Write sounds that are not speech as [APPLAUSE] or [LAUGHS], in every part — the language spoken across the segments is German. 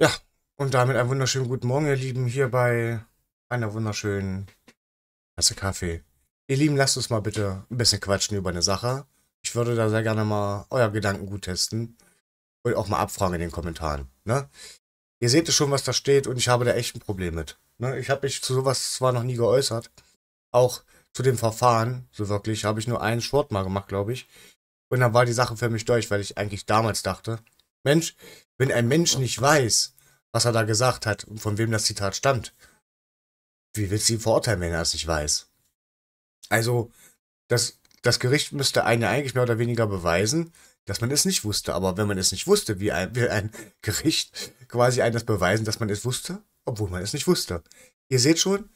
Ja, und damit einen wunderschönen guten Morgen, ihr Lieben, hier bei einer wunderschönen Tasse Kaffee. Ihr Lieben, lasst uns mal bitte ein bisschen quatschen über eine Sache. Ich würde da sehr gerne mal euer Gedanken gut testen und auch mal abfragen in den Kommentaren. Ne? Ihr seht es schon, was da steht und ich habe da echt ein Problem mit. Ne? Ich habe mich zu sowas zwar noch nie geäußert, auch zu dem Verfahren, so wirklich, habe ich nur einen Sport mal gemacht, glaube ich. Und dann war die Sache für mich durch, weil ich eigentlich damals dachte, Mensch, wenn ein Mensch nicht weiß, was er da gesagt hat und von wem das Zitat stammt, wie willst du ihn verurteilen, wenn er es nicht weiß? Also, das, das Gericht müsste einen eigentlich mehr oder weniger beweisen, dass man es nicht wusste. Aber wenn man es nicht wusste, wie ein, wie ein Gericht quasi einen das beweisen, dass man es wusste, obwohl man es nicht wusste. Ihr seht schon,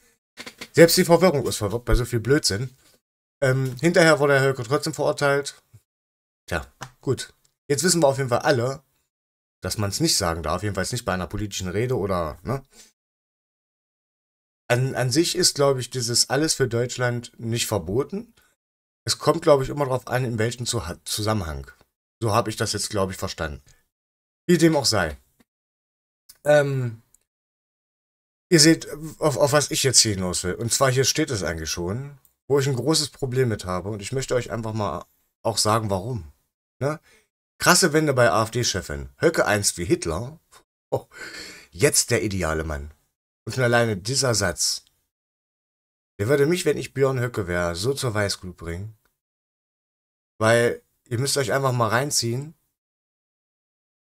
selbst die Verwirrung ist verwirrt bei so viel Blödsinn. Ähm, hinterher wurde Herr Höcke trotzdem verurteilt. Tja, gut. Jetzt wissen wir auf jeden Fall alle, dass man es nicht sagen darf, jedenfalls nicht bei einer politischen Rede oder, ne? An, an sich ist, glaube ich, dieses alles für Deutschland nicht verboten. Es kommt, glaube ich, immer darauf an, in welchem Zusammenhang. So habe ich das jetzt, glaube ich, verstanden. Wie dem auch sei. Ähm, ihr seht, auf, auf was ich jetzt hinaus will. Und zwar hier steht es eigentlich schon, wo ich ein großes Problem mit habe. Und ich möchte euch einfach mal auch sagen, warum. Ne? Krasse Wende bei AfD-Chefin. Höcke einst wie Hitler. Oh, jetzt der ideale Mann. Und schon alleine dieser Satz. Der würde mich, wenn ich Björn Höcke wäre, so zur Weißglut bringen. Weil ihr müsst euch einfach mal reinziehen.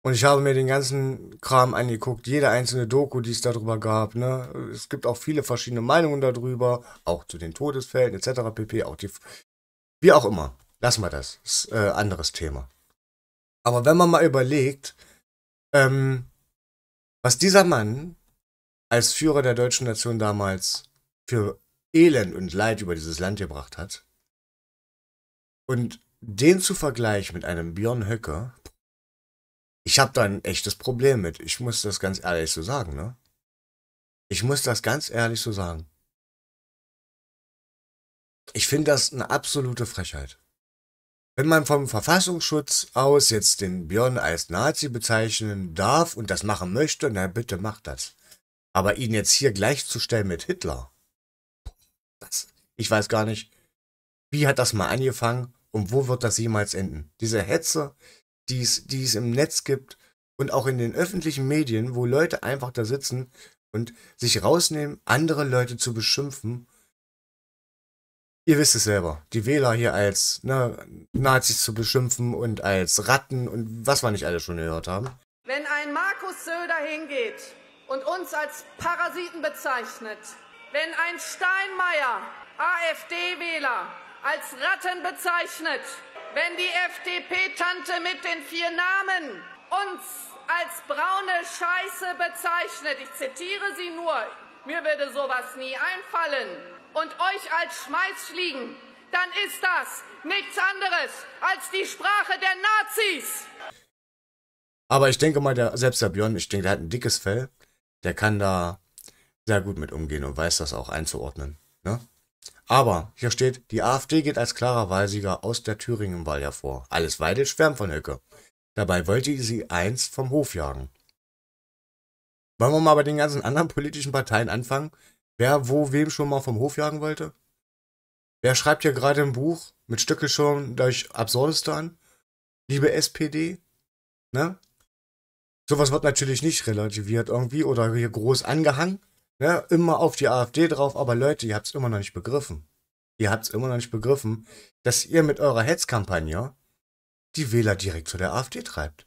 Und ich habe mir den ganzen Kram angeguckt, jede einzelne Doku, die es darüber gab. Ne? Es gibt auch viele verschiedene Meinungen darüber, auch zu den Todesfällen etc. pp. Auch die, wie auch immer. Lassen wir das. Ist äh, anderes Thema. Aber wenn man mal überlegt, ähm, was dieser Mann als Führer der deutschen Nation damals für Elend und Leid über dieses Land gebracht hat, und den zu vergleichen mit einem Björn Höcke, ich habe da ein echtes Problem mit. Ich muss das ganz ehrlich so sagen, ne? Ich muss das ganz ehrlich so sagen. Ich finde das eine absolute Frechheit. Wenn man vom Verfassungsschutz aus jetzt den Björn als Nazi bezeichnen darf und das machen möchte, na bitte macht das. Aber ihn jetzt hier gleichzustellen mit Hitler, das, ich weiß gar nicht, wie hat das mal angefangen und wo wird das jemals enden? Diese Hetze, die es, die es im Netz gibt und auch in den öffentlichen Medien, wo Leute einfach da sitzen und sich rausnehmen, andere Leute zu beschimpfen ihr wisst es selber, die Wähler hier als ne, Nazis zu beschimpfen und als Ratten und was wir nicht alle schon gehört haben. Wenn ein Markus Söder hingeht und uns als Parasiten bezeichnet, wenn ein Steinmeier AfD-Wähler als Ratten bezeichnet, wenn die FDP-Tante mit den vier Namen uns als braune Scheiße bezeichnet, ich zitiere sie nur, mir würde sowas nie einfallen, und euch als Schmalz fliegen, dann ist das nichts anderes als die Sprache der Nazis. Aber ich denke mal, der, selbst der Björn, ich denke, der hat ein dickes Fell. Der kann da sehr gut mit umgehen und weiß das auch einzuordnen. Ne? Aber hier steht, die AfD geht als klarer Wahlsieger aus der Thüringenwahl hervor. Alles Weidel schwärmt von Höcke. Dabei wollte sie einst vom Hof jagen. Wollen wir mal bei den ganzen anderen politischen Parteien anfangen? Wer wo wem schon mal vom Hof jagen wollte? Wer schreibt hier gerade ein Buch mit Stücke schon durch Absurdistan? Liebe SPD? Ne? Sowas wird natürlich nicht relativiert irgendwie oder hier groß angehangen. Ne? Immer auf die AfD drauf, aber Leute, ihr habt es immer noch nicht begriffen. Ihr habt es immer noch nicht begriffen, dass ihr mit eurer Hetzkampagne die Wähler direkt zu der AfD treibt.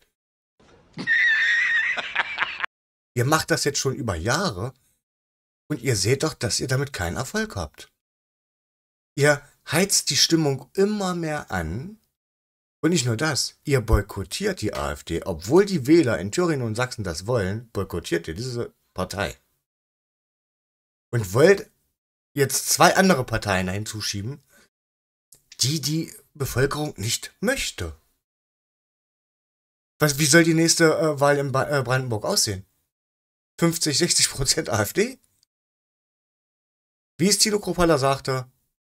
[LAUGHS] ihr macht das jetzt schon über Jahre und ihr seht doch, dass ihr damit keinen Erfolg habt. Ihr heizt die Stimmung immer mehr an. Und nicht nur das, ihr boykottiert die AfD, obwohl die Wähler in Thüringen und Sachsen das wollen, boykottiert ihr diese Partei. Und wollt jetzt zwei andere Parteien hinzuschieben, die die Bevölkerung nicht möchte. Was, wie soll die nächste äh, Wahl in ba äh, Brandenburg aussehen? 50, 60 Prozent [LAUGHS] AfD? Wie es Tilo Kropala sagte,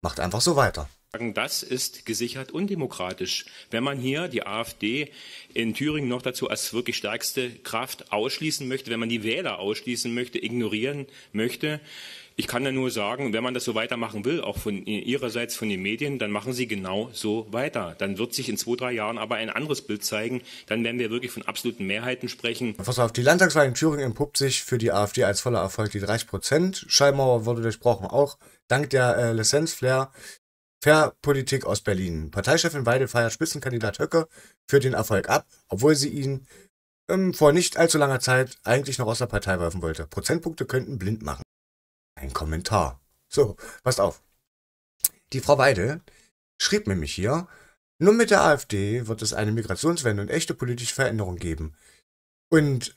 macht einfach so weiter. Das ist gesichert undemokratisch. Wenn man hier die AfD in Thüringen noch dazu als wirklich stärkste Kraft ausschließen möchte, wenn man die Wähler ausschließen möchte, ignorieren möchte, ich kann da nur sagen, wenn man das so weitermachen will, auch von ihrerseits von den Medien, dann machen sie genau so weiter. Dann wird sich in zwei, drei Jahren aber ein anderes Bild zeigen. Dann werden wir wirklich von absoluten Mehrheiten sprechen. Pass auf, die Landtagswahl in Thüringen empuppt sich für die AfD als voller Erfolg. Die 30 Prozent Schallmauer wurde durchbrochen, auch dank der äh, Lizenzflair Fair Politik aus Berlin. Parteichefin Weidel feiert Spitzenkandidat Höcke für den Erfolg ab, obwohl sie ihn ähm, vor nicht allzu langer Zeit eigentlich noch aus der Partei werfen wollte. Prozentpunkte könnten blind machen. Ein Kommentar. So, passt auf. Die Frau Weidel schrieb nämlich hier, nur mit der AfD wird es eine Migrationswende und echte politische Veränderung geben. Und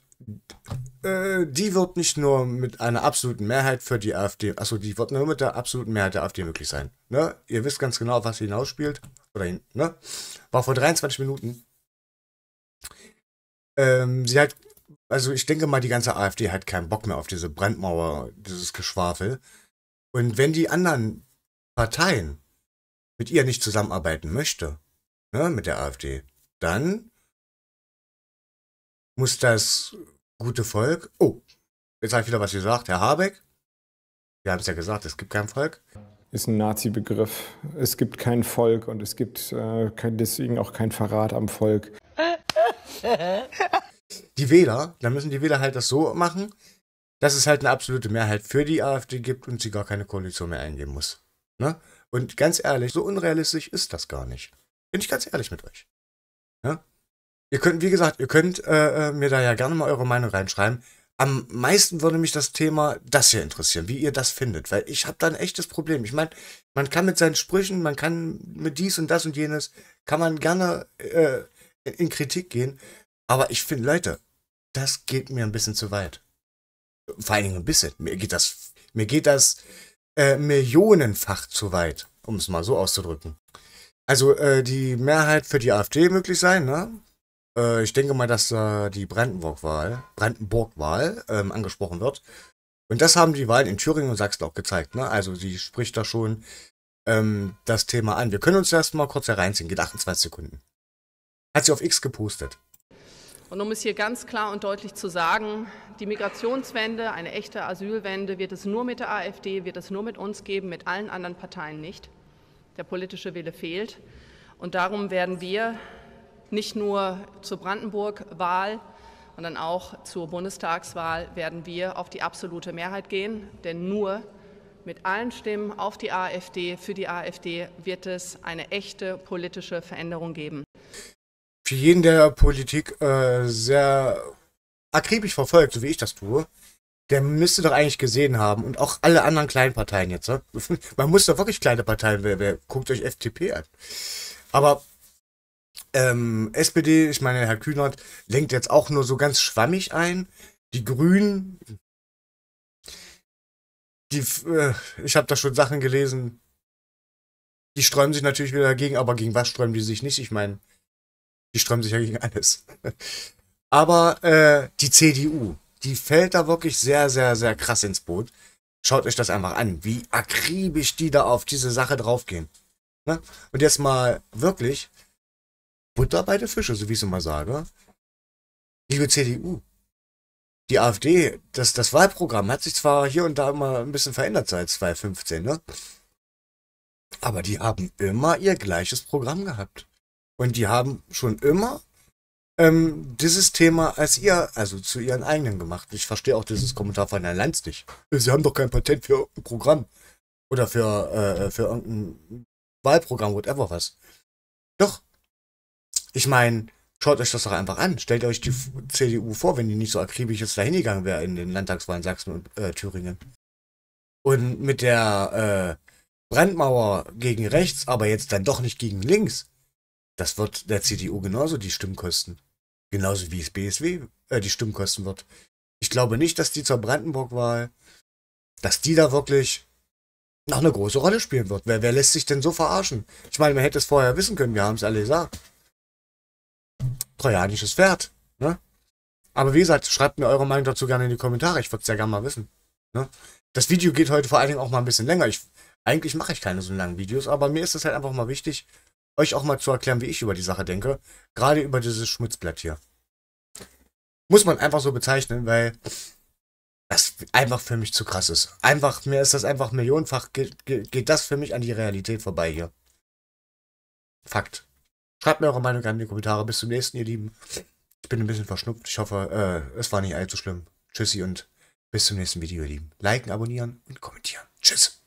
äh, die wird nicht nur mit einer absoluten Mehrheit für die AfD, also die wird nur mit der absoluten Mehrheit der AfD möglich sein. Ne? Ihr wisst ganz genau, was sie hinausspielt. Oder ne? War vor 23 Minuten. Ähm, sie hat, also ich denke mal, die ganze AfD hat keinen Bock mehr auf diese Brandmauer, dieses Geschwafel. Und wenn die anderen Parteien mit ihr nicht zusammenarbeiten möchte, ne, mit der AfD, dann muss das gute Volk. Oh, jetzt habe ich wieder was gesagt. Herr Habeck, wir haben es ja gesagt, es gibt kein Volk. Ist ein Nazi-Begriff. Es gibt kein Volk und es gibt äh, kein, deswegen auch kein Verrat am Volk. [LAUGHS] Die Wähler, da müssen die Wähler halt das so machen, dass es halt eine absolute Mehrheit für die AfD gibt und sie gar keine Koalition mehr eingehen muss. Ne? Und ganz ehrlich, so unrealistisch ist das gar nicht. Bin ich ganz ehrlich mit euch. Ne? Ihr könnt, wie gesagt, ihr könnt äh, äh, mir da ja gerne mal eure Meinung reinschreiben. Am meisten würde mich das Thema das hier interessieren, wie ihr das findet, weil ich habe da ein echtes Problem. Ich meine, man kann mit seinen Sprüchen, man kann mit dies und das und jenes, kann man gerne äh, in Kritik gehen, aber ich finde, Leute, das geht mir ein bisschen zu weit. Vor allen Dingen ein bisschen. Mir geht das, mir geht das äh, millionenfach zu weit, um es mal so auszudrücken. Also äh, die Mehrheit für die AfD möglich sein, ne? Äh, ich denke mal, dass äh, die Brandenburg-Wahl Brandenburg -Wahl, ähm, angesprochen wird. Und das haben die Wahlen in Thüringen und Sachsen auch gezeigt. Ne? Also sie spricht da schon ähm, das Thema an. Wir können uns das mal kurz hereinziehen. Geht 28 Sekunden. Hat sie auf X gepostet. Und um es hier ganz klar und deutlich zu sagen, die Migrationswende, eine echte Asylwende, wird es nur mit der AfD, wird es nur mit uns geben, mit allen anderen Parteien nicht. Der politische Wille fehlt. Und darum werden wir nicht nur zur Brandenburg-Wahl, sondern auch zur Bundestagswahl werden wir auf die absolute Mehrheit gehen, denn nur mit allen Stimmen auf die AfD, für die AfD wird es eine echte politische Veränderung geben. Für jeden, der Politik äh, sehr akribisch verfolgt, so wie ich das tue, der müsste doch eigentlich gesehen haben und auch alle anderen kleinen Parteien jetzt. Ne? [LAUGHS] Man muss doch wirklich kleine Parteien, wer, wer guckt euch FDP an. Aber ähm, SPD, ich meine, Herr Kühnert lenkt jetzt auch nur so ganz schwammig ein. Die Grünen, die, äh, ich habe da schon Sachen gelesen, die sträumen sich natürlich wieder dagegen, aber gegen was sträumen die sich nicht? Ich meine, die sträumen sich ja gegen alles. [LAUGHS] aber äh, die CDU, die fällt da wirklich sehr, sehr, sehr krass ins Boot. Schaut euch das einfach an, wie akribisch die da auf diese Sache draufgehen. Ne? Und jetzt mal wirklich, Butter bei der Fische, so wie ich es immer sage. Liebe CDU, die AfD, das, das Wahlprogramm hat sich zwar hier und da immer ein bisschen verändert seit 2015, ne? Aber die haben immer ihr gleiches Programm gehabt. Und die haben schon immer ähm, dieses Thema als ihr, also zu ihren eigenen gemacht. Ich verstehe auch dieses Kommentar von Herrn Lanz nicht. Sie haben doch kein Patent für ein Programm. Oder für, äh, für irgendein Wahlprogramm, whatever was. Doch, ich meine, schaut euch das doch einfach an. Stellt euch die CDU vor, wenn die nicht so akribisch jetzt dahingegangen wäre in den Landtagswahlen Sachsen und äh, Thüringen. Und mit der äh, Brandmauer gegen rechts, aber jetzt dann doch nicht gegen links. Das wird der CDU genauso die Stimmkosten. Genauso wie es BSW äh, die Stimmkosten wird. Ich glaube nicht, dass die zur Brandenburg-Wahl, dass die da wirklich noch eine große Rolle spielen wird. Wer, wer lässt sich denn so verarschen? Ich meine, man hätte es vorher wissen können, wir haben es alle gesagt trojanisches Pferd. Ne? Aber wie gesagt, schreibt mir eure Meinung dazu gerne in die Kommentare. Ich würde es ja gerne mal wissen. Ne? Das Video geht heute vor allen Dingen auch mal ein bisschen länger. Ich, eigentlich mache ich keine so langen Videos, aber mir ist es halt einfach mal wichtig, euch auch mal zu erklären, wie ich über die Sache denke. Gerade über dieses Schmutzblatt hier. Muss man einfach so bezeichnen, weil das einfach für mich zu krass ist. Einfach, mir ist das einfach millionenfach, geht, geht, geht das für mich an die Realität vorbei hier. Fakt. Schreibt mir eure Meinung an in die Kommentare. Bis zum nächsten, ihr Lieben. Ich bin ein bisschen verschnupft. Ich hoffe, äh, es war nicht allzu schlimm. Tschüssi und bis zum nächsten Video, ihr Lieben. Liken, abonnieren und kommentieren. Tschüss.